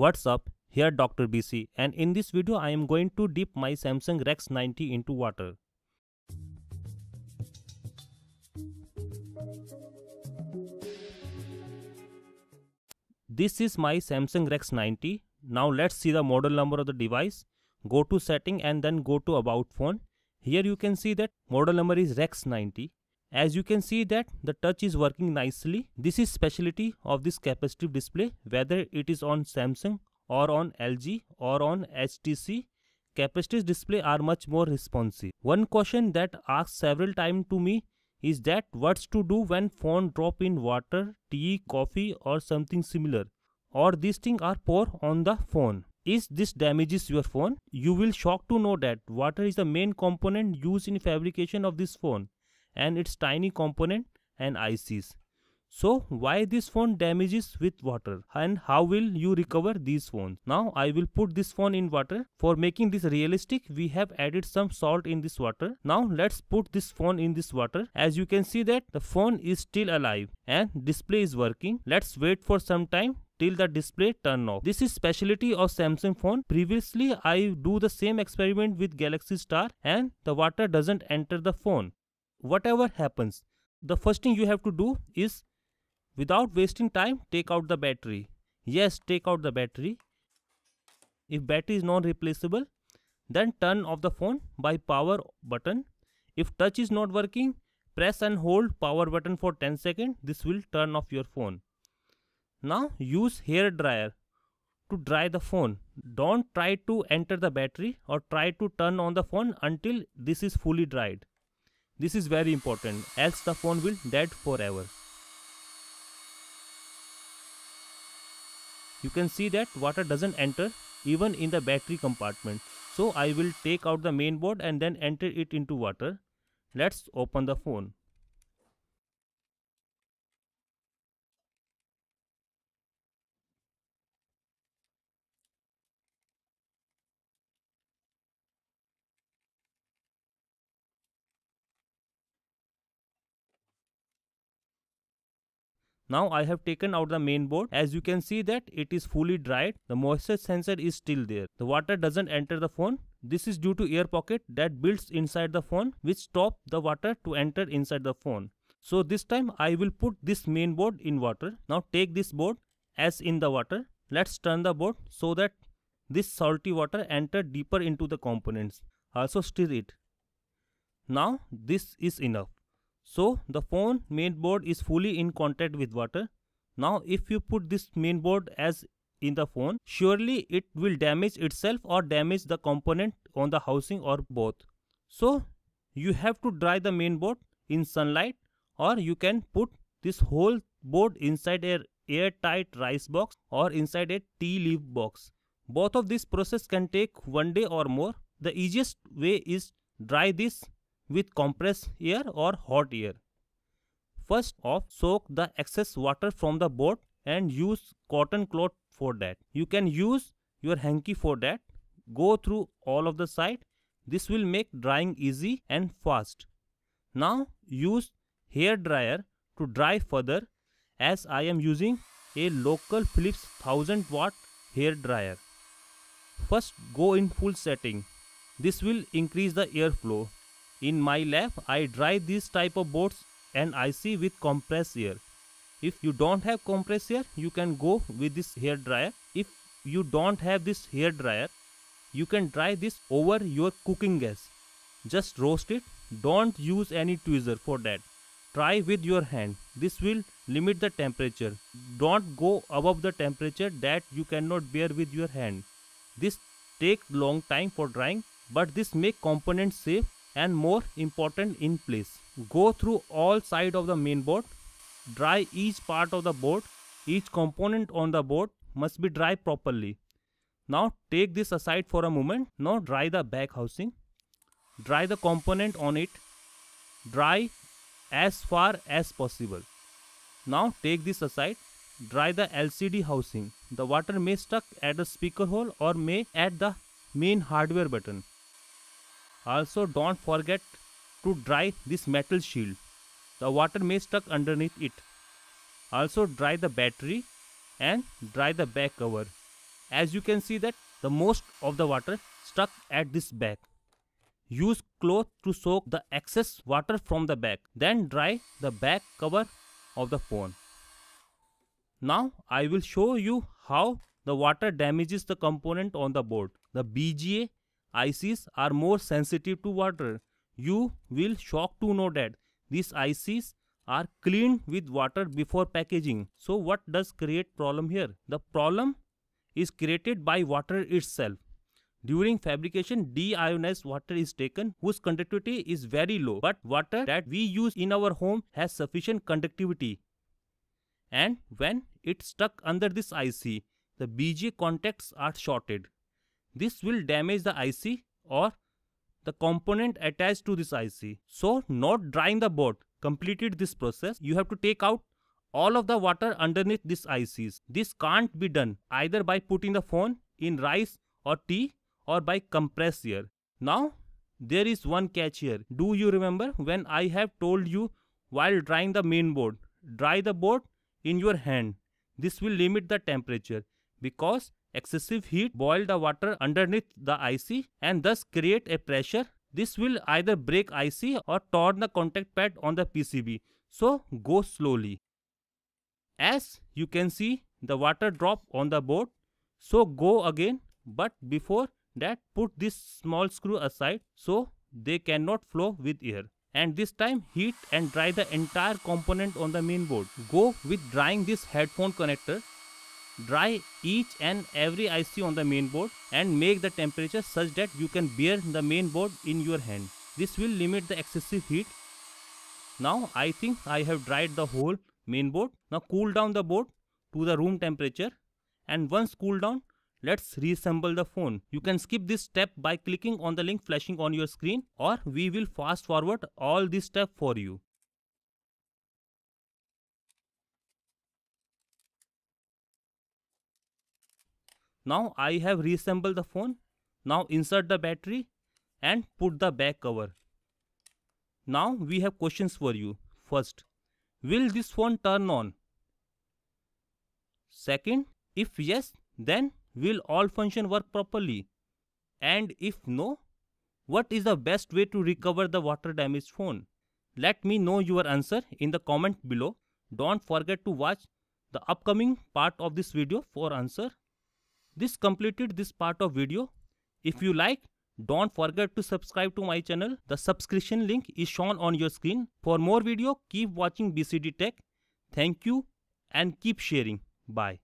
What's up? Here Dr. BC and in this video I am going to dip my Samsung Rex 90 into water. This is my Samsung Rex 90. Now let's see the model number of the device. Go to setting and then go to about phone. Here you can see that model number is Rex 90. As you can see that the touch is working nicely. This is specialty of this capacitive display whether it is on Samsung or on LG or on HTC. Capacitive display are much more responsive. One question that asked several times to me is that what's to do when phone drop in water, tea, coffee or something similar or these things are pour on the phone. If this damages your phone, you will shocked to know that water is the main component used in fabrication of this phone and its tiny component and ICs. So why this phone damages with water and how will you recover these phones? Now I will put this phone in water. For making this realistic we have added some salt in this water. Now let's put this phone in this water. As you can see that the phone is still alive and display is working. Let's wait for some time till the display turn off. This is specialty of Samsung phone. Previously I do the same experiment with Galaxy Star and the water doesn't enter the phone whatever happens the first thing you have to do is without wasting time take out the battery yes take out the battery if battery is non replaceable then turn off the phone by power button if touch is not working press and hold power button for 10 seconds this will turn off your phone now use hair dryer to dry the phone don't try to enter the battery or try to turn on the phone until this is fully dried this is very important else the phone will dead forever. You can see that water doesn't enter even in the battery compartment. So I will take out the main board and then enter it into water. Let's open the phone. Now I have taken out the main board. As you can see that it is fully dried. The moisture sensor is still there. The water doesn't enter the phone. This is due to air pocket that builds inside the phone which stop the water to enter inside the phone. So this time I will put this main board in water. Now take this board as in the water. Let's turn the board so that this salty water enter deeper into the components. Also stir it. Now this is enough. So the phone main board is fully in contact with water. Now if you put this main board as in the phone, surely it will damage itself or damage the component on the housing or both. So you have to dry the main board in sunlight or you can put this whole board inside a airtight rice box or inside a tea leaf box. Both of these process can take one day or more. The easiest way is dry this with compressed air or hot air. First off, soak the excess water from the board and use cotton cloth for that. You can use your hanky for that. Go through all of the side. This will make drying easy and fast. Now use hair dryer to dry further as I am using a local Philips 1000 watt hair dryer. First go in full setting. This will increase the airflow. In my lab, I dry these type of boards and I see with compressed air. If you don't have compressed air, you can go with this hair dryer. If you don't have this hair dryer, you can dry this over your cooking gas. Just roast it. Don't use any tweezer for that. Try with your hand. This will limit the temperature. Don't go above the temperature that you cannot bear with your hand. This take long time for drying, but this make components safe and more important in place. Go through all side of the main board. Dry each part of the board. Each component on the board must be dry properly. Now take this aside for a moment. Now dry the back housing. Dry the component on it. Dry as far as possible. Now take this aside. Dry the LCD housing. The water may stuck at the speaker hole or may at the main hardware button. Also don't forget to dry this metal shield. The water may stuck underneath it. Also dry the battery and dry the back cover. As you can see that the most of the water stuck at this back. Use cloth to soak the excess water from the back. Then dry the back cover of the phone. Now I will show you how the water damages the component on the board. The BGA ICs are more sensitive to water. You will shock to know that these ICs are cleaned with water before packaging. So what does create problem here? The problem is created by water itself. During fabrication, deionized water is taken whose conductivity is very low, but water that we use in our home has sufficient conductivity. And when it stuck under this IC, the BG contacts are shorted. This will damage the IC or the component attached to this IC. So not drying the board completed this process. You have to take out all of the water underneath these ICs. This can't be done either by putting the phone in rice or tea or by compress air. Now there is one catch here. Do you remember when I have told you while drying the main board, dry the board in your hand. This will limit the temperature because excessive heat boil the water underneath the IC and thus create a pressure. This will either break IC or torn the contact pad on the PCB. So go slowly. As you can see the water drop on the board. So go again but before that put this small screw aside so they cannot flow with air and this time heat and dry the entire component on the main board. Go with drying this headphone connector Dry each and every IC on the main board and make the temperature such that you can bear the main board in your hand. This will limit the excessive heat. Now I think I have dried the whole main board. Now cool down the board to the room temperature and once cooled down, let's reassemble the phone. You can skip this step by clicking on the link flashing on your screen or we will fast forward all this step for you. Now I have reassembled the phone. Now insert the battery and put the back cover. Now we have questions for you. First, will this phone turn on? Second, if yes, then will all function work properly? And if no, what is the best way to recover the water damaged phone? Let me know your answer in the comment below. Don't forget to watch the upcoming part of this video for answer. This completed this part of video. If you like, don't forget to subscribe to my channel. The subscription link is shown on your screen. For more video, keep watching BCD Tech. Thank you and keep sharing. Bye.